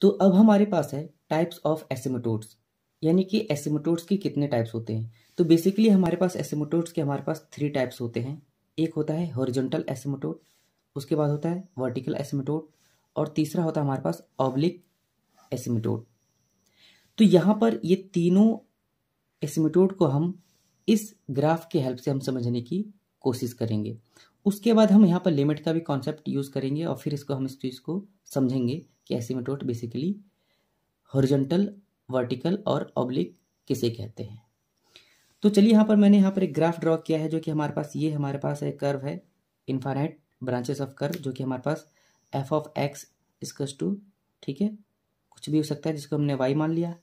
तो अब हमारे पास है टाइप्स ऑफ एसिमोटोड्स यानी कि एसिमोटोड्स के कितने टाइप्स होते हैं तो बेसिकली हमारे पास एसिमोटोड्स के हमारे पास थ्री टाइप्स होते हैं एक होता है हॉरिजॉन्टल एसिमोटोड उसके बाद होता है वर्टिकल एसिमोटोड और तीसरा होता है हमारे पास ऑब्लिक एसिमोटोड तो यहाँ पर ये तीनों एसिमोटोड को हम इस ग्राफ के हेल्प से हम समझने की कोशिश करेंगे उसके बाद हम यहाँ पर लिमिट का भी कॉन्सेप्ट यूज़ करेंगे और फिर इसको हम इस चीज़ को समझेंगे कैसीमेटोट बेसिकली हॉरिजेंटल वर्टिकल और ऑब्लिक किसे कहते हैं तो चलिए यहाँ पर मैंने यहाँ पर एक ग्राफ ड्रॉ किया है जो कि हमारे पास ये हमारे पास एक कर्व है इन्फानाइट ब्रांचेस ऑफ कर्व जो कि हमारे पास एफ ऑफ एक्स इसकस टू ठीक है कुछ भी हो सकता है जिसको हमने वाई मान लिया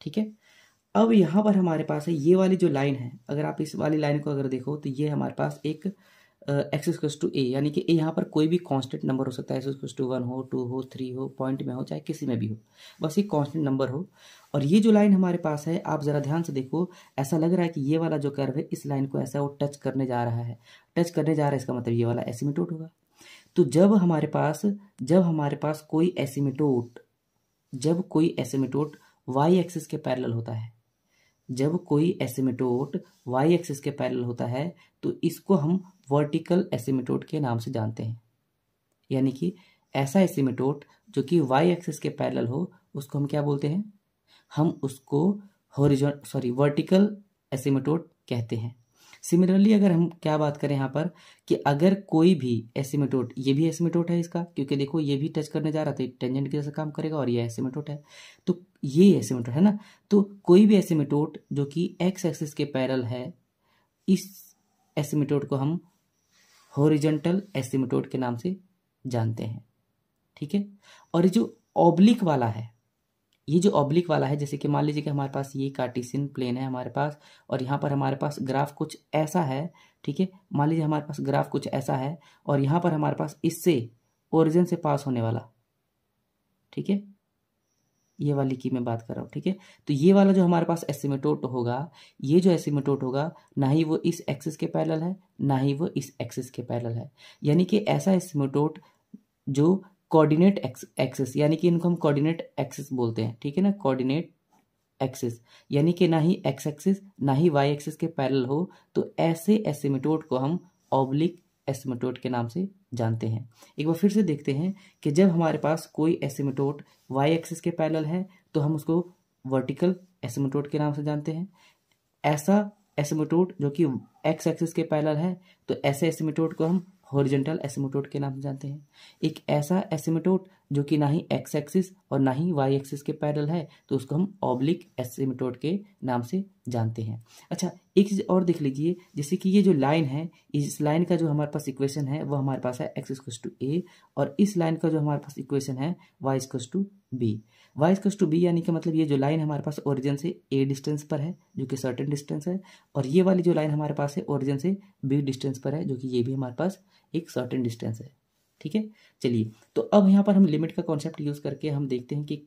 ठीक है अब यहाँ पर हमारे पास है ये वाली जो लाइन है अगर आप इस वाली लाइन को अगर देखो तो ये हमारे पास एक एक्स स्क्स टू ए यानी कि ए यहाँ पर कोई भी कांस्टेंट नंबर हो सकता है एक्स स्क्स टू वन हो टू हो थ्री हो पॉइंट में हो चाहे किसी में भी हो बस ये कांस्टेंट नंबर हो और ये जो लाइन हमारे पास है आप ज़रा ध्यान से देखो ऐसा लग रहा है कि ये वाला जो कर्व है इस लाइन को ऐसा वो टच करने जा रहा है टच करने जा रहा है इसका मतलब ये वाला एसीमेटोट होगा तो जब हमारे पास जब हमारे पास कोई एसीमेटोट जब कोई एसीमेटोट वाई एक्सिस के पैरल होता है जब कोई एसिमेटोट वाई एक्सिस के पैरल होता है तो इसको हम वर्टिकल एसिमेटोट के नाम से जानते हैं यानी कि ऐसा एसिमेटोट जो कि वाई एक्सिस के पैरल हो उसको हम क्या बोलते हैं हम उसको हॉरिजॉन सॉरी वर्टिकल एसिमेटोट कहते हैं सिमिलरली अगर हम क्या बात करें यहाँ पर कि अगर कोई भी एसिमेटोट ये भी एसिमेटोट है इसका क्योंकि देखो ये भी टच करने जा रहा था टेंजेंट की जैसे काम करेगा और ये एसिमेटोट है तो ये एसीमेट्रोड है ना तो कोई भी एसीमेटोड जो कि एक्स एक्सिस के पैरल है इस एसीमेटोड को हम हॉरिजेंटल एसीमेटोड के नाम से जानते हैं ठीक है और ये जो ऑब्लिक वाला है ये जो ऑब्लिक वाला है जैसे कि मान लीजिए कि हमारे पास ये कार्टिसिन प्लेन है हमारे पास और यहाँ पर हमारे पास ग्राफ कुछ ऐसा है ठीक है मान लीजिए हमारे पास ग्राफ कुछ ऐसा है और यहाँ पर हमारे पास इससे ओरिजिन से पास होने वाला ठीक है ये वाली की मैं बात कर रहा हूँ ठीक है तो ये वाला जो हमारे पास एसिमेटोट होगा ये जो एसिमेटोट होगा ना ही वो इस एक्सिस के पैरल है ना ही वो इस एक्सिस के पैरल है यानी कि ऐसा एसिमेटोट जो कोऑर्डिनेट एक्सिस यानी कि इनको हम कोऑर्डिनेट एक्सिस बोलते हैं ठीक है ना कोऑर्डिनेट एक्सिस यानी कि ना ही एक्स एक्सिस ना ही वाई एक्सिस के पैरल हो तो ऐसे एसिमेटोट को हम ऑब्लिक एसिमेटोट के नाम से जानते हैं एक बार फिर से देखते हैं कि जब हमारे पास कोई एसिमेटोट वाई एक्सिस के पैरेलल है तो हम उसको वर्टिकल एसिमेटोट के नाम से जानते हैं ऐसा एसिमेटोट जो कि एक्स एक्सिस के पैरेलल है तो ऐसे एसिमेटोट को हम हॉरिजेंटल एसिमेटोट के नाम से जानते हैं एक ऐसा एसिमेटोट जो कि ना ही एक्स एक्सिस और ना ही वाई एक्सिस के पैरल है तो उसको हम ऑब्लिक एसिमिटोड के नाम से जानते हैं अच्छा एक चीज़ और देख लीजिए जैसे कि ये जो लाइन है इस लाइन का जो हमारे पास इक्वेशन है वो हमारे पास है एक्स इक्वस टू ए और इस लाइन का जो हमारे पास इक्वेशन है Y equals to B Y equals to B यानी कि मतलब ये जो लाइन हमारे पास ओरिजिन से ए डिस्टेंस पर है जो कि सर्टेन डिस्टेंस है और ये वाली जो लाइन हमारे पास है ओरिजिन से बी डिस्टेंस पर है जो कि ये भी हमारे पास एक सर्टन डिस्टेंस है ठीक है चलिए तो अब यहाँ पर हम लिमिट का कॉन्सेप्ट यूज़ करके हम देखते हैं कि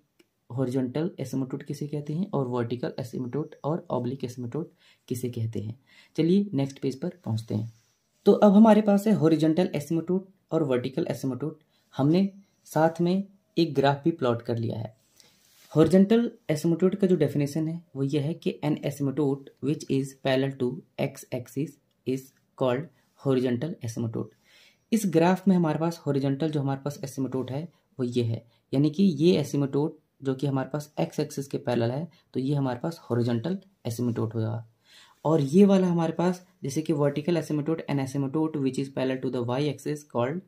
हॉरिजॉन्टल एसिमोटोट किसे कहते हैं और वर्टिकल एसिमेटोड और ऑब्लिक एसिमेटोड किसे कहते हैं चलिए नेक्स्ट पेज पर पहुँचते हैं तो अब हमारे पास है हॉरिजॉन्टल एसिमेटोड और वर्टिकल एसिमेटोड हमने साथ में एक ग्राफ भी प्लॉट कर लिया है हॉरिजॉन्टल एसिमेटोड का जो डेफिनेशन है वो यह है कि an asymptote which is parallel to X axis is called horizontal asymptote इस ग्राफ में हमारे पास हॉरिजेंटल जो हमारे पास एसिमेटोट है वो ये है यानी कि ये एसिमेटोट जो कि हमारे पास एक्स एक्सिस के पैरल है तो ये हमारे पास हॉरिजेंटल एसिमेटोट होगा और ये वाला हमारे पास जैसे कि vertical asymptote an asymptote which is parallel to the Y axis called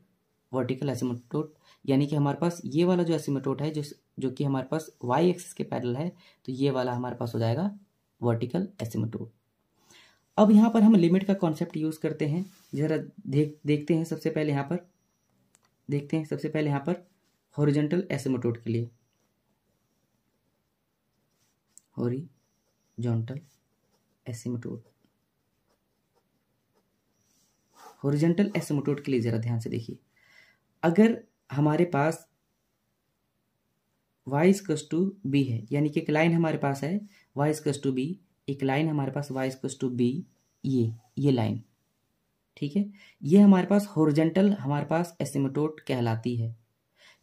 vertical asymptote यानी कि हमारे पास ये वाला जो एसिमेटोट है जो जो कि हमारे पास वाई एक्सिस के पैरल है तो ये वाला हमारे पास हो जाएगा वर्टिकल एसिमेटोट अब यहाँ पर हम लिमिट का कॉन्सेप्ट यूज़ करते हैं जरा देख देखते हैं सबसे पहले यहाँ पर देखते हैं सबसे पहले यहाँ पर हॉरिजेंटल एसेमोटोड के लिए हॉरिजॉन्टल एसिमोटोड हॉरिजेंटल एसिमोटोड के लिए ज़रा ध्यान से देखिए अगर हमारे पास वाइस कस टू बी है यानी कि एक लाइन हमारे पास है वाइस कस टू बी एक लाइन हमारे पास वाई स्क्वस टू बी ये ये लाइन ठीक है ये हमारे पास हॉरिजेंटल हमारे पास एसिमटोट कहलाती है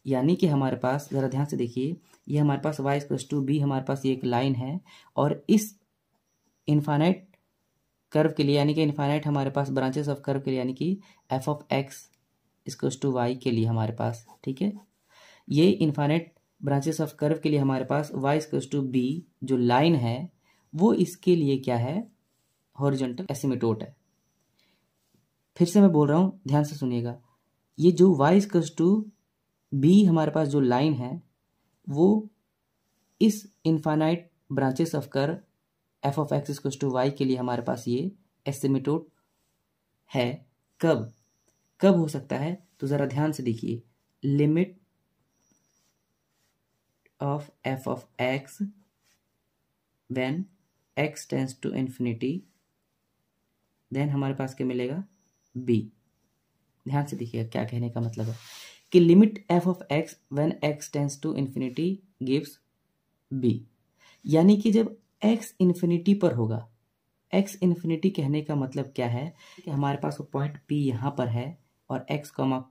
यानी कि हमारे पास ज़रा ध्यान से देखिए ये हमारे पास वाई स्क्वस टू बी हमारे पास ये एक लाइन है और इस इन्फानाइट कर्व के लिए यानी कि इन्फाइनाइट हमारे पास ब्रांचेस ऑफ कर्व के लिए यानी कि एफ ऑफ एक्स इसकोस टू वाई के लिए हमारे पास ठीक है ये इन्फाइनाइट ब्रांचेस ऑफ कर्व के लिए हमारे पास वाई इसकोस टू बी जो लाइन है वो इसके लिए क्या है हॉरिजेंटल एसिमेटोट है फिर से मैं बोल रहा हूँ ध्यान से सुनिएगा ये जो वाई स्कस टू बी हमारे पास जो लाइन है वो इस infinite branches of curve F of X स्कस टू वाई के लिए हमारे पास ये एस्टिमेटोड है कब कब हो सकता है तो ज़रा ध्यान से देखिए limit of F of X when X tends to infinity then हमारे पास क्या मिलेगा बी ध्यान से देखिएगा क्या कहने का मतलब है कि limit F of X when X tends to infinity gives B यानी कि जब एक्स इन्फिनिटी पर होगा एक्स इन्फिनिटी कहने का मतलब क्या है कि हमारे पास वो पॉइंट पी यहाँ पर है और एक्स कॉमा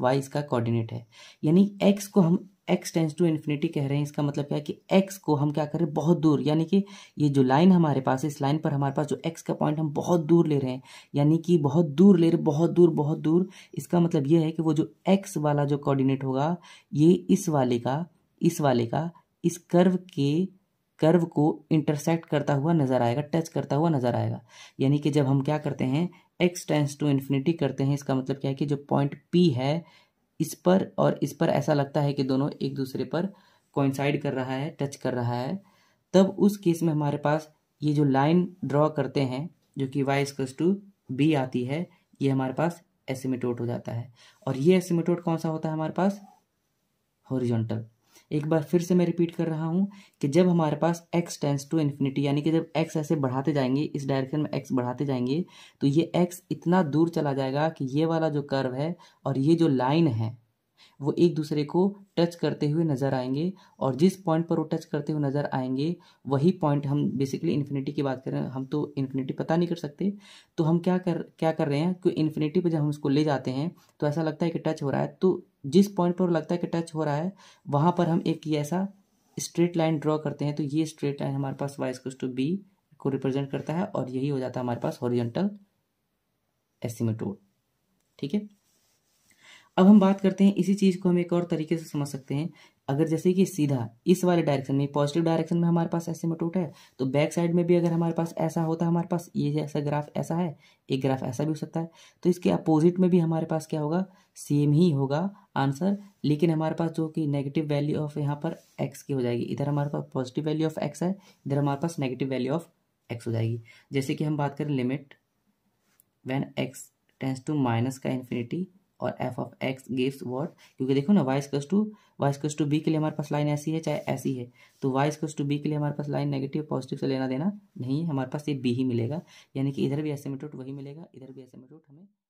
वाई इसका कोऑर्डिनेट है यानी एक्स को हम एक्स टेंस टू इन्फिनिटी कह रहे हैं इसका मतलब क्या है कि एक्स को हम क्या कर रहे हैं बहुत दूर यानी कि ये जो लाइन हमारे पास है इस लाइन पर हमारे पास जो एक्स का पॉइंट हम बहुत दूर ले रहे हैं यानी कि बहुत दूर ले रहे बहुत दूर बहुत दूर इसका मतलब ये है कि वो जो एक्स वाला जो कोऑर्डिनेट होगा ये इस वाले का इस वाले का इस कर्व के कर्व को इंटरसेक्ट करता हुआ नजर आएगा टच करता हुआ नजर आएगा यानी कि जब हम क्या करते हैं एक्स टेंस टू इन्फिनिटी करते हैं इसका मतलब क्या है कि जो पॉइंट पी है इस पर और इस पर ऐसा लगता है कि दोनों एक दूसरे पर कोइंसाइड कर रहा है टच कर रहा है तब उस केस में हमारे पास ये जो लाइन ड्रॉ करते हैं जो कि वाई स्कस टू बी आती है ये हमारे पास एसिमिटोट हो जाता है और ये एसिमिटोट कौन सा होता है हमारे पास हॉरिजॉन्टल एक बार फिर से मैं रिपीट कर रहा हूँ कि जब हमारे पास x टेंस टू इन्फिनिटी यानी कि जब x ऐसे बढ़ाते जाएंगे इस डायरेक्शन में x बढ़ाते जाएंगे तो ये x इतना दूर चला जाएगा कि ये वाला जो कर्व है और ये जो लाइन है वो एक दूसरे को टच करते हुए नज़र आएंगे और जिस पॉइंट पर वो टच करते हुए नज़र आएंगे वही पॉइंट हम बेसिकली इन्फिनिटी की बात कर रहे हैं हम तो इन्फिनिटी पता नहीं कर सकते तो हम क्या कर क्या कर रहे हैं कि इन्फिनिटी पर जब हम उसको ले जाते हैं तो ऐसा लगता है कि टच हो रहा है तो जिस पॉइंट पर लगता है कि टच हो रहा है वहाँ पर हम एक ऐसा स्ट्रेट लाइन ड्रॉ करते हैं तो ये स्ट्रेट लाइन हमारे पास वाई स्क्स टू बी को रिप्रेजेंट करता है और यही हो जाता है हमारे पास हॉरिजेंटल एसिमेटोड ठीक है अब हम बात करते हैं इसी चीज़ को हम एक और तरीके से समझ सकते हैं अगर जैसे कि सीधा इस वाले डायरेक्शन में पॉजिटिव डायरेक्शन में हमारे पास ऐसे मटूट है तो बैक साइड में भी अगर हमारे पास ऐसा होता है हमारे पास ये जैसा ग्राफ ऐसा है एक ग्राफ ऐसा भी हो सकता है तो इसके अपोजिट में भी हमारे पास क्या होगा सेम ही होगा आंसर लेकिन हमारे पास जो कि नेगेटिव वैल्यू ऑफ यहाँ पर एक्स की हो जाएगी इधर हमारे पास पॉजिटिव वैल्यू ऑफ एक्स है इधर हमारे पास नेगेटिव वैल्यू ऑफ एक्स हो जाएगी जैसे कि हम बात करें limit when x tends to minus का इन्फिनिटी और f of x gives what क्योंकि देखो ना वाइस कस टू वाइस कस टू बी के लिए हमारे पास लाइन ऐसी है चाहे ऐसी है तो वाइस कस टू बी के लिए हमारे पास लाइन नेगेटिव पॉजिटिव से लेना देना नहीं है हमारे पास ये बी ही मिलेगा यानी कि इधर भी एसेमेट्रोट वही मिलेगा इधर भी एसेमेट्रोट हमें